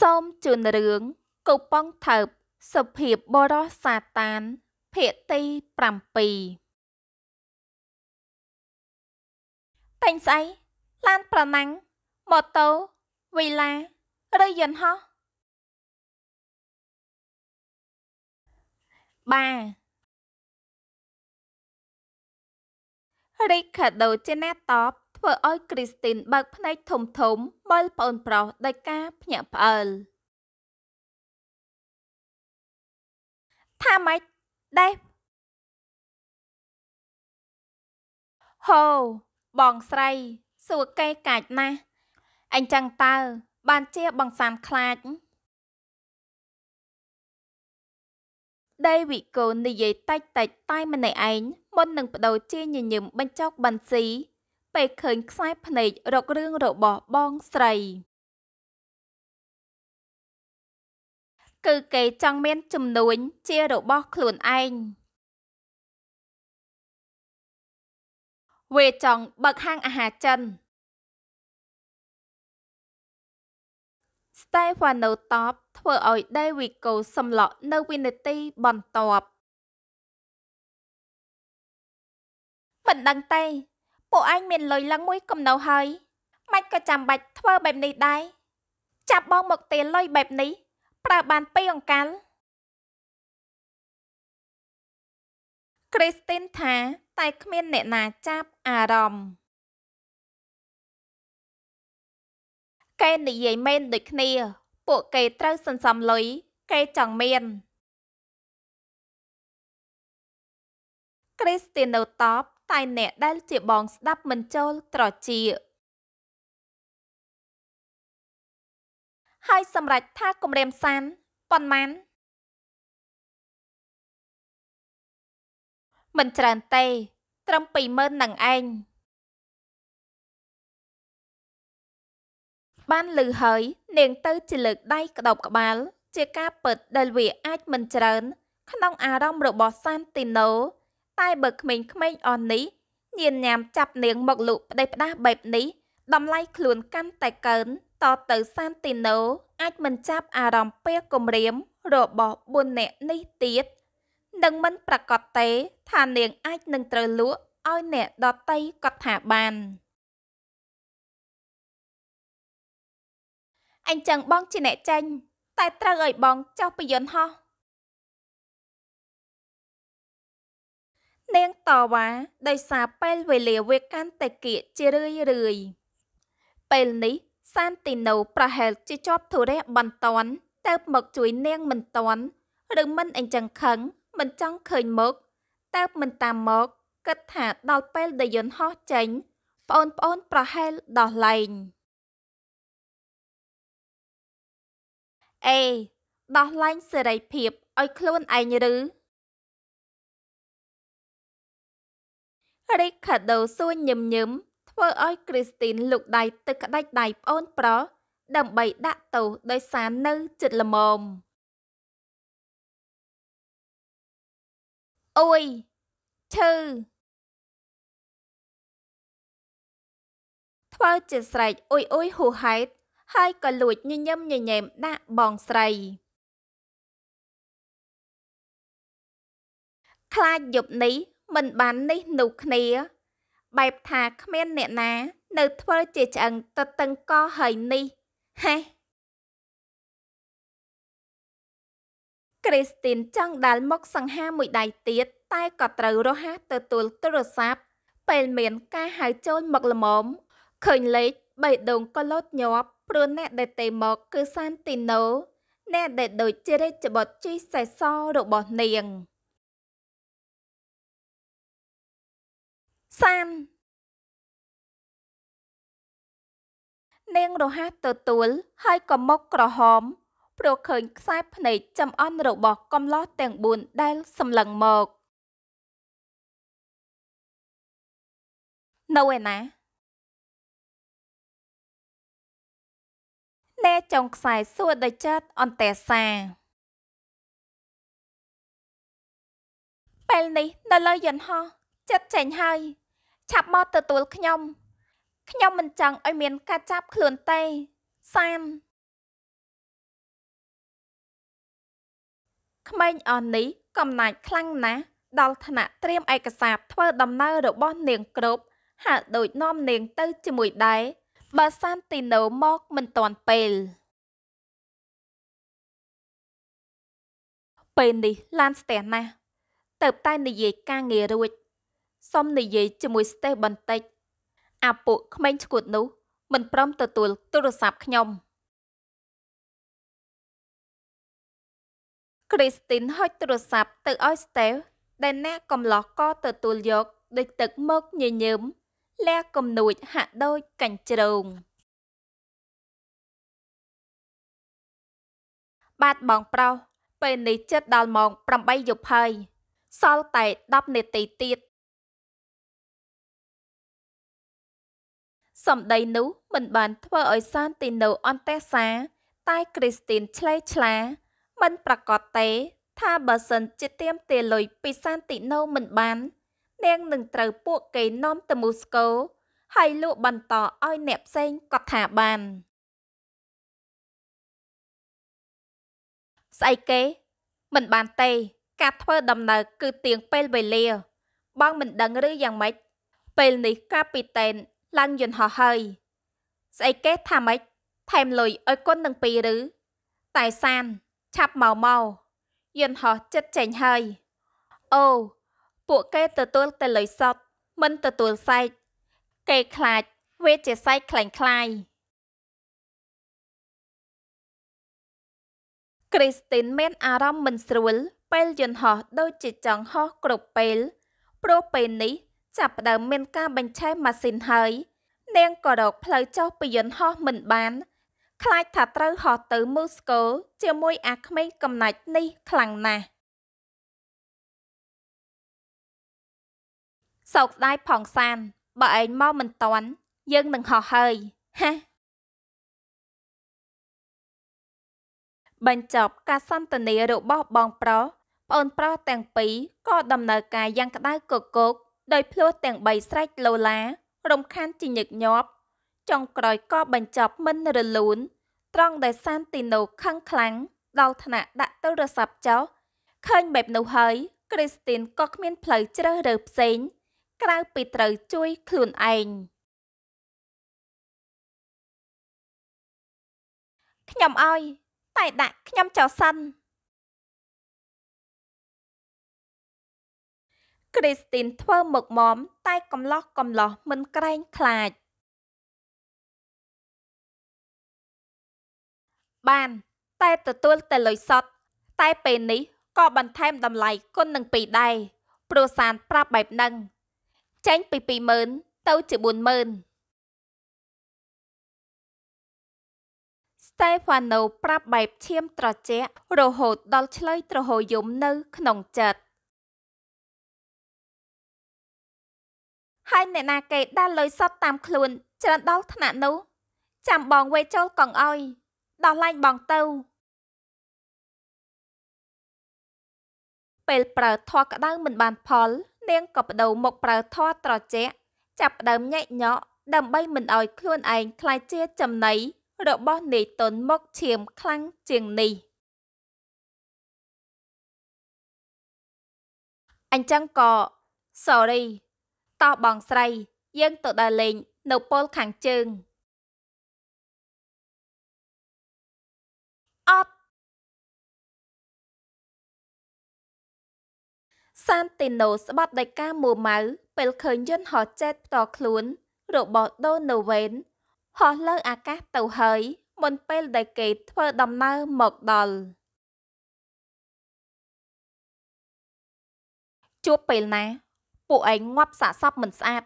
សូមជូនរឿងកុប៉ុងថើបសុភាពបរោះសាតានភាគទី7តែងស្អីឡានប្រណាំងម៉ូតូវីឡាឬយន្តហោះបាទរីខាដូជាអ្នកតបធ្វើឲ្យគ្រីស្ទីនបើកភ្នែក ធំធំមើលប្អូនប្រុសដោយការភ្ញាក់ផ្អើលថាម៉េចដែរហូ បងស្រីសួរកែកាច់ណាស់អញ្ចឹងតើបានជាបងសាមខ្លាចដេវីកូននិយាយតិចតិចតែម្នាក់ឯងមុននឹងបដូរជាញញឹមបញ្ចុកបន្ស៊ីពេលឃើញខ្សែភ្នែករករឿងរបស់បងស្រីគឺគេចង់មានជំនួញជារបស់ខ្លួនឯងវាចង់បើកហាងអាហារចិនស្តេវ៉ាណូតបធ្វើឲ្យដេវីកូសម្លក់នៅវិនាទីបន្ទាប់មិនដឹងទេពួកឯងមានលុយឡើងមួយកំណៅហើយម៉េចក៏ចាំបាច់ធ្វើបែបនេះដែរចាប់បងមកទាលុយបែបនេះ ប្រើបានពីអង្កលគ្រីស្ទីនថា តែគ្មាន អ្នកណាចាប់ អារម្មណ៍គេនិយាយមែនដូចគ្នា ពួកគេត្រូវសន្សំលុយគេចង់មានគ្រីស្ទីណូតបតែអ្នកដែលជាបងស្ដាប់មិនចូលត្រជាហើយសម្រេចថាគម្រាមសានប៉ុន្មានមិនច្រើនទេ ត្រឹម20000នឹងឯងបានលឺហើយ នាងទៅជាលើកដៃក្តោបក្បាល ជាការពិតដែលវាអាចមិនច្រើន ក្នុង អារម្មណ៍របស់សានទីណូតែបើក្មេងៗអស់នេះញៀនញាមចាប់នាងមកលុបផ្ដេសផ្ដាសបែបនេះតម្លៃខ្លួនកាន់តែកើន តទៅសានទីណូអាចមិនចាប់អារម្មណ៍ពេលគំរាមរបស់4នាក់នេះទៀតនឹងមិនប្រកាសទេថានាងអាចនឹងត្រូវលក់ឲ្យអ្នកដតីគាត់ថាបានអញ្ចឹងបងជាអ្នកចាញ់តែត្រូវឲ្យបងចោះពីយន្តហោះនាងតវ៉ាដោយសារពេលវេលាវាកាន់តែគៀកជារឿយរឿយពេលនេះសានទីណូប្រហែលជាជាប់ធុរៈបន្ទាន់ទៅមកជួយនាងមិនតាន់ ឬមិនអញ្ចឹងខឹង មិនចង់ឃើញមកតើបមិនតាមមកគិតថាដល់ពេលដែលយន្តហោះចេញបងប្អូន ប្រហែលដោះលែងអេដោះលែងសេរីភាពឲ្យខ្លួនឯងឬរីខាដូសួរញឹមញឹមធ្វើឲ្យគ្រីស្ទីនលុកដៃទឹកក្តាច់ដៃប្អូនប្រុសដើម្បីដាក់ទោសដោយសារនៅចិត្តល្មមអុយឈឺធ្វើជាស្រែកអុយអុយហូហែតហើយក៏លួចញញឹមញញែមដាក់បងស្រីខ្លាចយប់នេះមិនបាននេះនោះគ្នា បែបថាគ្មានអ្នកណា នៅ ធ្វើជាឆ្អឹងទៅតឹងកហើយនេះហេះគ្រីស្ទីនចង់ដាល់មុខសង្ហាមួយដៃទៀតតែក៏ត្រូវរហ័សទទួលទូរស័ព្ទពេលមានការហៅចូលមកល្មមឃើញលេខបេះដូងក៏លោតញាប់ ព្រោះអ្នកដែលទេមក គឺសានទីណូអ្នកដែល ដូចជារាជបុត្រជីសេសររបស់នាង។សាននាងរហ័សទទួលហើយក៏មុខក្រហមព្រោះឃើញខ្សែភ្នែកចំអន់របស់ កំឡោះទាំង4ដែល សម្លឹងមកនៅឯណាណែចុងខ្សែសួរដោយចិត្តអន្តេសាពេលនេះនៅលើយន្តហោះ ចិត្តចេញហើយឆាប់មកទទួលខ្ញុំខ្ញុំមិនចង់ឲ្យមាន ការចាប់ ខ្លួនទេសាមក្មេងអននេះ កំណាចខ្លាំងណាស់ដល់ថ្នាក់ត្រៀមឯកសារធ្វើ ដំណើររបស់ នាងគ្រប់ហាក់ដូចនាំនាង ទៅជាមួយដែរបើសានទីណូមកមិនទាន់ពេលពេលនេះឡានស្ទះណាស់ទៅតែនិយាយការងាររួចសុំនិយាយជាមួយស្ទេសបន្តិច អាពួកក្មេងឈួតនោះ មិនព្រមទទួលទូរស័ព្ទខ្ញុំគ្រីស្ទីនហុចទូរស័ព្ទទៅឲ្យស្ទេសដែលអ្នកកំឡោះក៏ទទួលយកដូចទឹកមកញញើមលះគំនួច ហាក់ដូចកាញ់ជ្រងបាទបងប្រុសពេលនេះចិត្តដល់ម៉ោង8យប់ហើយសល់តែ10នាទីទៀតសម្ដីនោះ មិនបានធ្វើឲ្យសានទីណូអន្តេសាតែគ្រីស្ទីនឆ្លេឆ្លា មិនប្រកាសទេ ថាបើសិនជាទៀមទាលុយពីសានទីណូមិនបាន នាងនឹងត្រូវពួកគេនាំទៅមូស្គូហើយលក់បន្តឲ្យ អ្នកផ្សេងកត់ថាបានស្អីគេមិនបានទេ ការធ្វើ ដំណើរគឺទៀងពេលវេលាបងមិនដឹងឬយ៉ាងម៉េចពេលនេះការពីតែនឡើងយន្តហោះហើយស្អីគេថាម៉េចថែមលុយឲ្យគុណនឹងពីរឬតែសានឆាប់មកមកយន្តហោះចិត្តចេញហើយ អូ ពួកគេទទួលតែលុយសុតមិនទទួលសែកគេខ្លាចវាជាសែកខ្លាញ់ខ្លាយគ្រីស្ទីនមាន អារម្មណ៍មិនស្រួល ពេលយន្តហោះដូចជាចង់ហោះគ្រប់ពេលព្រោះពេលនេះចាប់ផ្ដើមមានការបញ្ឆេះម៉ាស៊ីនហើយនាងក៏រកផ្លូវចុះពីយន្តហោះមិនបាន ខ្លាចថាត្រូវហោះទៅមូស្គូជាមួយអាក្មេងកំណាច់នេះខ្លាំងណាស់សោកស្ដាយផងសាន បើឯងមកមិនតាន់ យើងនឹងហោះហើយហេបញ្ចប់ការសន្ទនារបស់បងប្រុសប្អូនប្រុសទាំងពីរក៏ដំណើរការយ៉ាងក្តៅគគុកដោយភ្លោះទាំង3ស្រែកលោឡារំខានជាញឹកញាប់ចុងក្រោយក៏បញ្ចប់មិនរលូនត្រង់ដែលសានទីណូខឹងខ្លាំងដល់ថ្នាក់ដាក់ទូរស័ព្ទចោលឃើញបែបនោះហើយគ្រីស្ទីនក៏គ្មានផ្លូវជ្រើសរើសផ្សេងក្រៅពីត្រូវជួយខ្លួនឯងខ្ញុំអើយតែ ដាក់ខ្ញុំចោលសិនគ្រីស្ទីនធ្វើមុខមមតែកំឡោះកំឡោះមិនក្រែងខ្លាចបាន តែទទួលតែលុយសុទ្ធតែពេលនេះក៏បន្ថែមតម្លៃគុណនឹងពីរដែរព្រោះសាន ប្រាប់បែបហ្នឹងចេញពី20000ទៅជា40000ស្តេហ្វាណូប្រាប់បែបឈាមត្រជាក់រហូតដល់ឆ្លើយត្រហោយំនៅ ក្នុងចិត្តហើយអ្នកណាគេដែលលុយសតតាមខ្លួន ច្រើនដល់ថ្នាក់នោះចាំបងវេចូលកងអុយដោះលែងបងទៅពេលប្រើធွာក្តៅមិនបាន ផល នាងក៏បដូរមក ប្រើធွာត្រជាក់ចាប់ដើមញែកញក់ដើម្បីមិនឲ្យខ្លួនឯងខ្លាចជា ចំណៃ របស់នាយតុនមកឈាមខ្លាំងជាងនេះ អញ្ចឹងក៏ sorry តោះបងស្រី យើងទៅដើរលេង នៅពលខាងជើងអត់សានទីណូស្បាត់ដោយការមួម៉ៅពេលឃើញយន្តហោះចេតផ្ទាល់ខ្លួន របស់ដូនូវែនហោះលើអាកាសទៅហើយមុនពេល ដែលគេធ្វើដំណើរមកដល់ជួបពេលណាពួកឯងងាប់សាកសពមិនស្អាត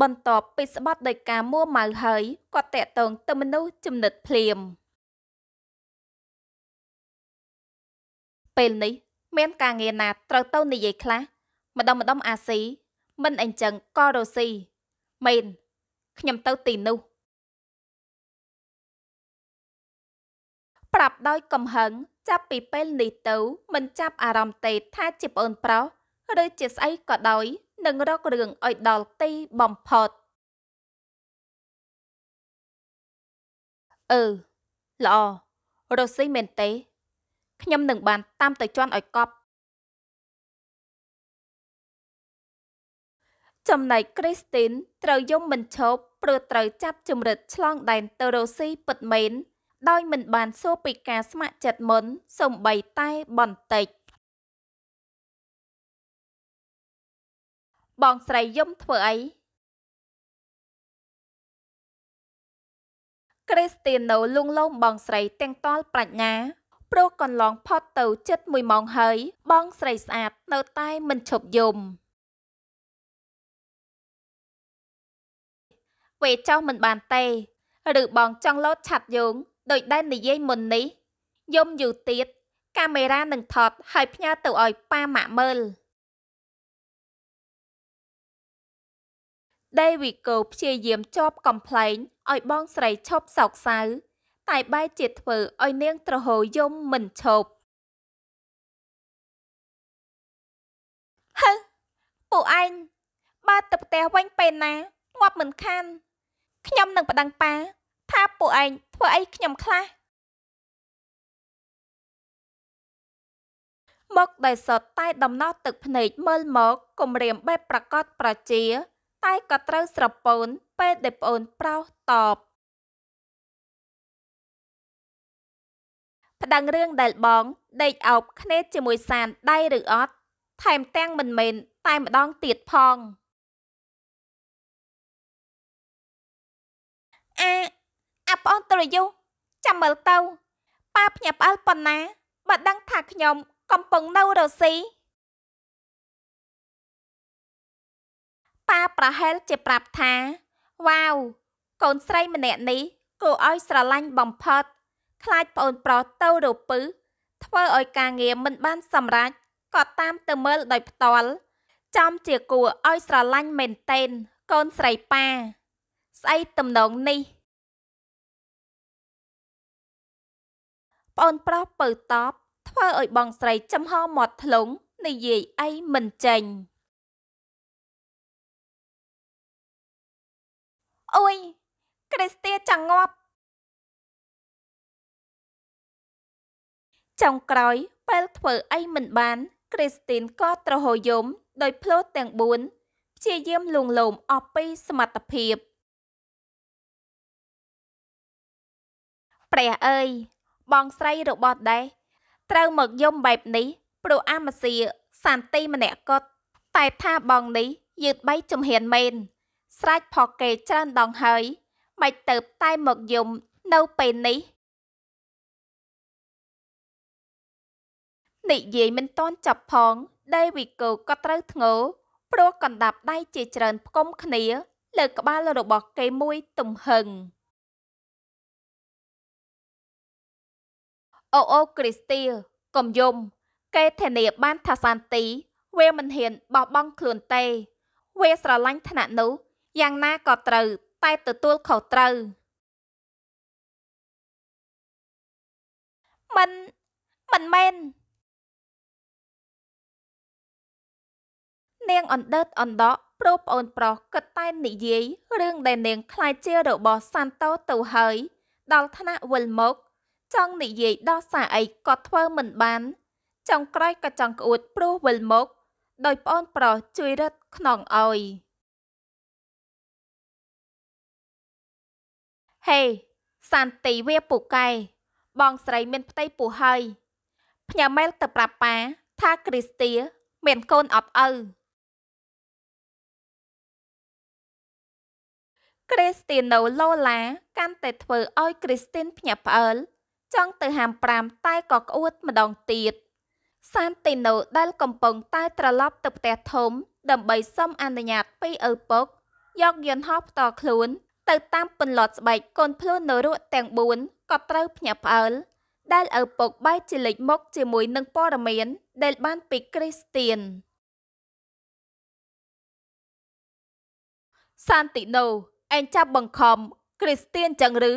បន្ទាប់ពីស្បត់ដោយការមួម៉ៅហើយគាត់តាក់ទងទៅមនុស្សចំណិតភ្លាមពេលនេះមានការងារណាត្រូវទៅនិយាយខ្លះម្ដុំម្ដុំអាស៊ីមិនអញ្ចឹងក៏រស៊ីមែនខ្ញុំទៅទីនោះប្រាប់ដោយកំហឹងចាប់ពីពេលនេះទៅមិនចាប់អារម្មណ៍ទេថាជាប្អូនប្រុសឬជាស្អីក៏ដោយនឹងរករឿងឲ្យដល់ទីបំផុតអឺល្អរស់ស៊ីមែនទេខ្ញុំនឹងបានតាមទៅជន់ឲ្យកប់ចំណែកគ្រីស្ទីន ត្រូវយំមិនឈប់ព្រោះត្រូវចាប់ជំរិតឆ្លងដែនទៅរស់ស៊ីពិតមែនដោយមិនបានសួរពីការស្ម័គ្រចិត្តមុនសូម្បីតែបន្តិចបងស្រីយំធ្វើអីគ្រីស្ទីណូលួងលោមបងស្រីទាំងតល់ប្រាជ្ញាព្រោះកន្លងផុតទៅជិត1ម៉ោងហើយ បងស្រីស្អាត នៅ តែ មិនឈប់យំវេចោះមិនបានទេឬបង ចង់លោតឆាត់យងដោយដែលនិយាយមុននេះ យំយូរទៀតកាមេរ៉ានឹងថតហើយផ្ញើទៅឲ្យប៉ាម៉ាក់មើល David កោព្យាយាមជាប់កំប្លែងឲ្យបងស្រីឈប់សោកសៅតែ បែរជាធ្វើឲ្យនាងត្រហោយំមិនឈប់ហឹពួកឯងបើទៅផ្ទះវិញពេលណាងាប់មិនខានខ្ញុំនឹងប្តឹងប៉ាថាពួកឯងធ្វើអីខ្ញុំខ្លះមកដែលសតតែដំណោះទឹកភ្នែកមើល មកគំរាម បែបប្រកាសប្រជា តែក៏ត្រូវស្រពូនពេលដែលប្អូន ប្រុសតបផ្ដឹងរឿងដែលបងដេកអោបគ្នាជាមួយសានដៃឬអត់ថែមទាំង មិនមែនតែម្ដងទៀតផងអាអាប្អូនទរយុចាំមើលទៅប៉ាភ្ញាក់ផ្អើលប៉ុណ្ណាបើដឹងថាខ្ញុំ កំពុងនៅរុស្ស៊ីប៉ាប្រហែលជាប្រាប់ថាវ៉ាវកូនស្រីម្នាក់នេះគួរឲ្យស្រឡាញ់បំផុតខ្លាចប្អូន ប្រុសទៅរពឹសធ្វើឲ្យការងារមិនបានសម្រេចក៏តាមទៅមើលដោយ ផ្ទាល់ចំជាគួរឲ្យស្រឡាញ់មែនតែនកូនស្រីប៉ាស្អីទំនងនេះប្អូនប្រុសពៅតបធ្វើឲ្យបងស្រីចំហមាត់ធ្លុង និយាយអីមិនចេញអុយគ្រីស្ទាចងាប់ចុងក្រោយពេលធ្វើអីមិនបាន គ្រីស្ទីនក៏ត្រហោយំ ដោយផ្លោតទាំង4ព្យាយាមលួងលោមអស់ពីសមត្ថភាព ព្រះអើយបងស្រីរបស់ដេះត្រូវមកយំបែបនេះ ព្រោះអាមសៀសន្តិម្នាក់គាត់តែថាបងនេះយឺតបីចំហៀនមែនស្រាច់ផកគេច្រើនដងហើយមិនទៅតែមកយំនៅពេលនេះនិយាយមិនតន់ចាប់ផងដេវីកូក៏ត្រូវធ្ងោព្រោះកណ្ដាប់ដៃជាច្រើនផ្គុំគ្នាលើក្បាលរបស់គេមួយទំហឹងអូអូគ្រីស្ទីកំយំគេធានាបានថាសានទី វាមិនហ៊ានបោះបង់ខ្លួនទេ វាស្រឡាញ់ថ្នាក់នោះយ៉ាងណាក៏ត្រូវតែទទួលខុសត្រូវមិនមិនមែននាងអណ្ដើតអណ្ដក់ព្រោះប្អូនប្រុសគិតតែនិយាយរឿង ដែលនាង ខ្លាចជារបស់សាន់តូទៅហើយ ដល់ថ្នាក់វិលមកចង់និយាយដោះសារអីក៏ធ្វើមិនបាន ចង់ក្រោយក៏ចង់ក្អួត ព្រោះវិលមកដោយប្អូនប្រុសជួយរត់ខ្នងអោយហេសានតិវាពូកែបងស្រីមានផ្ទៃពោះហើយផ្ញើមែលទៅប្រាប់ប៉ាថាគ្រីស្ទាមានកូនអត់ឪគ្រីស្ទីណូឡូឡា កាន់តែធ្វើឲ្យគ្រីស្ទីនភ្ញាក់ផ្អើលចង់ទៅហាម5តែក៏ក្អួតម្ដងទៀត សានទីណូដែលកំពុងតែត្រឡប់ទៅផ្ទះធំ ដើម្បីសុំអនុញ្ញាតពីឪពុកយកយន្តហោះផ្ទាល់ខ្លួនទៅតាមពន្លត់ស្បែកកូនខ្លួននៅរក់ទាំង4ក៏ត្រូវភ្ញាក់ផ្អើល ដែលឪពុកបែរជាលេចមុខជាមួយនឹងព័ត៌មានដែលបានពីគ្រីស្ទៀនសានទីណូអែងចាប់បង្ខំគ្រីស្ទៀនចឹងឬ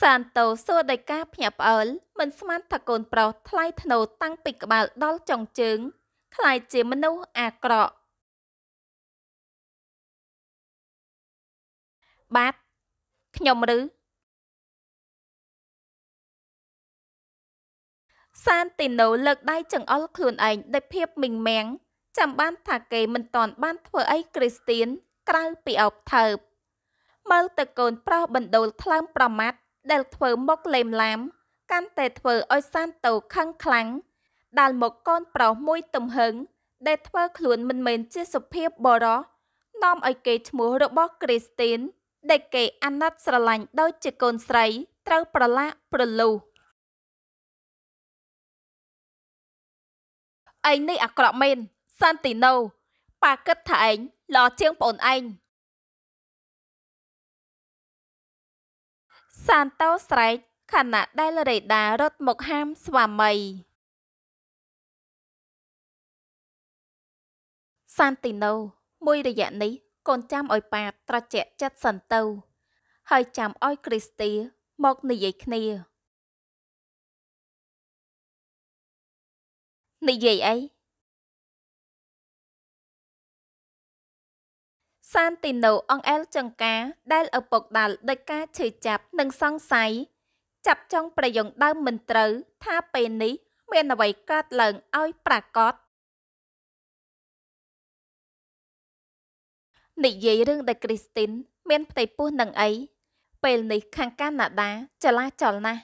សានតូសួរដោយការភ្ញាក់ផ្អើលមិនស្មានថាកូនប្រុសថ្លៃធ្នូ តាំងពីក្បាលដល់ចុងជើង ខ្លាយជាមនុស្សអាក្រក់បាទខ្ញុំឬសានទីណូលើកដៃចង្អុលខ្លួនឯងដោយភាពមិញមាំងចាំបាន ថាគេមិនតន់បានធ្វើអីគ្រីស្ទៀនក្រៅពីអោបថើបមើលទៅកូនប្រុសបណ្ដូលថ្លើមប្រមាថដែលធ្វើមកលេមឡាម កាន់តែធ្វើឲ្យសានតូខឹងខ្លាំងដាល់មកកូនប្រុសមួយទំហឹងដែលធ្វើខ្លួនមិនមែនជាសុភាព បរោះនាំឲ្យគេឈ្មោះរបស់ គ្រីស្ទីនដែលគេអាណិតស្រឡាញ់ដូចជាកូនស្រី ត្រូវប្រឡាក់ប្រលូសឯងនេះអាក្រក់មែនសាន់ទីណូប៉ាគិតថាឯងល្អជាងប្អូនឯងសានតោស្រែកខណៈដែលរេដារត់មកហាមស្វាមីសានទីណូមួយរយៈនេះកូនចាំឲ្យប៉ាត្រជាក់ចិត្តសិនទៅហើយ ចាំឲ្យគ្រីស្ទីមកនិយាយគ្នានិយាយអីសានទីណូអង្អែលចង្ការដែលឪពុកដាល់ដឹកការឈឺចាប់និងសង្ស័យចាប់ចង់ប្រយងដើមមិនត្រូវ ថាពេលនេះ មានអ្វីកើតឡើងឲ្យ ប្រាកដនិយាយរឿងដែលគ្រីស្ទីន មាន ផ្ទៃពោះនឹងអីពេលនេះខាងកាណាដាចលាចលណាស់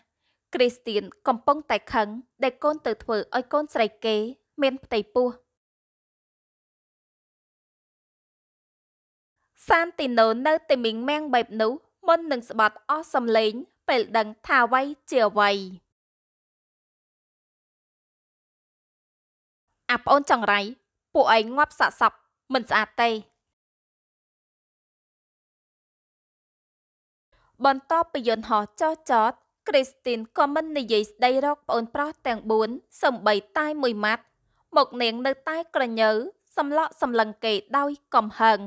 គ្រីស្ទៀនកំពុង តែខឹង ដែលកូនទៅ ធ្វើឲ្យកូន ស្រីគេ មាន ផ្ទៃពោះសានទីណូនៅតែមីងមាំងបែបនោះមុននឹងស្បត់អស់សំឡេង ពេលដឹងថាអ្វីជាអ្វីអាប្អូនចង្រៃពួកឯងងាប់សាក់សពមិនស្អាតទេបន្ទាប់ពីយន្តហោះចុះចតគ្រីស្ទីនក៏មិននិយាយស្ដីរកប្អូនប្រុសទាំង4សំបីតែមួយម៉ាត់ មកនាងនៅតែក្រញើសំឡក់សំឡឹងគេដោយកំហឹង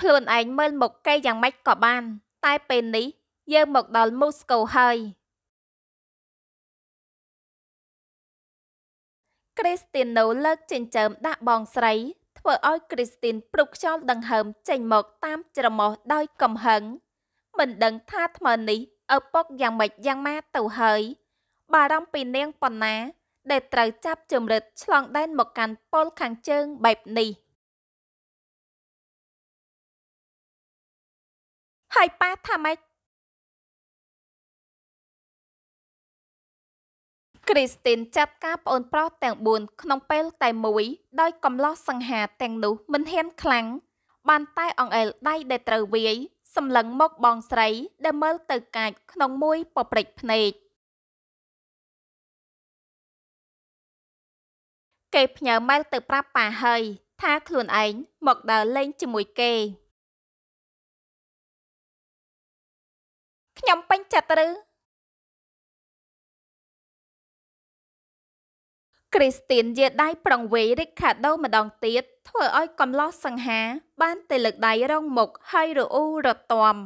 ខ្លួនឯងមើលមុខគេយ៉ាងម៉េចក៏បាន តែពេលនេះយើងមកដល់មូស្កូហើយគ្រីស្ទីណូលើកចិញ្ចើមដាក់បងស្រី ធ្វើឲ្យគ្រីស្ទីនព្រុបខ្យល់ដង្ហើមចេញមកតាមច្រមុះដោយកំហឹងមិនដឹងថាថ្មនេះឪពុកយ៉ាងម៉េចយ៉ាងម៉ាទៅហើយ បារម្ភពីនាងប៉ុណ្ណាដែលត្រូវចាប់ជំរិតឆ្លងដែនមកកាន់ពលខាងជើងបែបនេះ។ហើយប៉ាថាម៉េចគ្រីស្ទីនចាប់ការប្អូនប្រុសទាំង4ក្នុងពេលតែមួយដោយកំឡោះសង្ហាទាំងនោះមិនហ៊ានខ្លាំងបានតែអង្អែលដៃដែលត្រូវវាយសម្លឹងមកបងស្រី ដែលមើលទៅកាចក្នុងមួយប៉ព្រិចភ្នែកគេផ្ញើម៉ែលទៅប្រាប់ប៉ាហើយ ថាខ្លួនឯងមកដើរលេងជាមួយគេខ្ញុំពេញចិត្តឬគ្រីស្ទៀនយាដៃប្រងវេរីកាដូម្ដងទៀតធ្វើឲ្យកំឡោះសង្ហាបានតែលើកដៃរង មុខហើយរអ៊ូរទាំ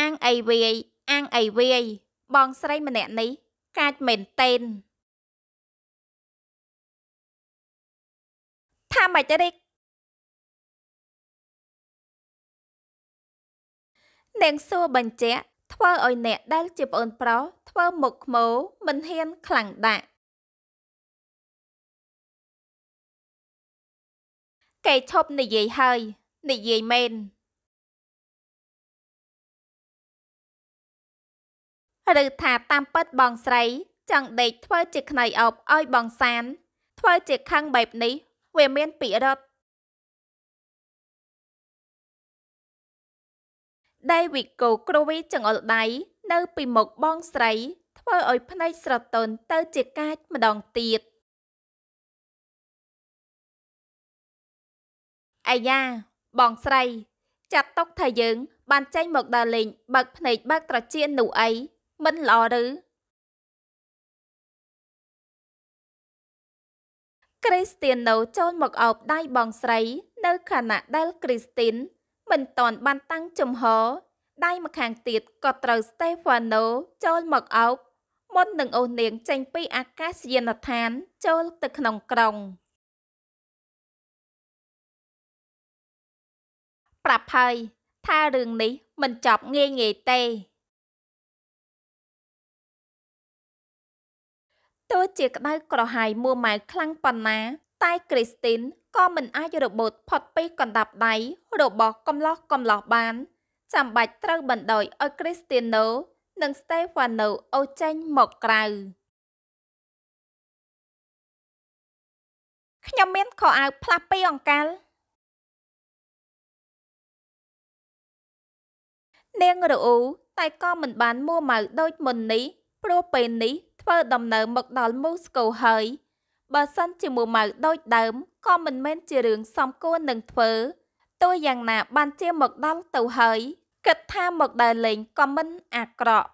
អាងអីវាយអាងអីវាយបងស្រីម្នាក់នេះ កាចមែនតេនថាម៉េចរិកនាងសួរបញ្ជាក់ធ្វើឲ្យអ្នកដែលជាប្អូនប្រុសធ្វើមុខខ្មោមិនហ៊ានខ្លាំងដាក់គេឈប់និយាយហើយនិយាយមែនឬថាតាមពិតបងស្រីចង់ដេកធ្វើជាខ្នៃអប់ឲ្យបងសានធ្វើជាខឹងបែបនេះវាមានពីររត់ដេវីកូគ្រូវី ចង្អុលដៃនៅ ពីមុខបងស្រី ធ្វើឲ្យភ្នែកស្រទន់ទៅ ជាកាចម្ដងទៀតអាយ៉ាបងស្រី ចាត់ទុកថាយើង បានចេញមកដើរលេងបើកភ្នែកបើកត្រចៀននោះអីមិនល្អឬគ្រីស្ទីណូចូលមកអោបដៃបងស្រី នៅខណៈដែល គ្រីស្ទីនមិនទាន់បានតាំងចំហដៃម្ខាងទៀតក៏ត្រូវស្តេហ្វាណូចូលមកអោបមុននឹងអូសនាងចេញពីអាកាសយានដ្ឋាន ចូលទៅក្នុងក្រុង ប្រាប់ហើយថារឿងនេះមិនចប់ងាយងាយទេទោះជាក្តៅក្រហាយមួម៉ៅខ្លាំងប៉ុណ្ណា តែគ្រីស្ទីនក៏មិនអាចរបូតផុតពីកណ្ដាប់ដៃ របស់ កំឡោះកំឡោះបានចាំបាច់ត្រូវបណ្ដោយឲ្យគ្រីស្ទីណូនិងស្តេហ្វាណូអូចេញមកក្រៅខ្ញុំមានខោអាវផ្លាស់ពីអង្កលនាងរអ៊ូតែក៏មិនបានមួម៉ៅដូចមុននេះព្រោះពេលនេះធ្វើដំណើរមកដល់មូស្គូហើយបើសិនជាមួម៉ៅដូចដើមក៏មិនមែនជារឿងសំគួរនឹងធ្វើទោះយ៉ាងណាបានជាមកដល់ទៅហើយគិតថាមកដើរលេងក៏មិនអាក្រក់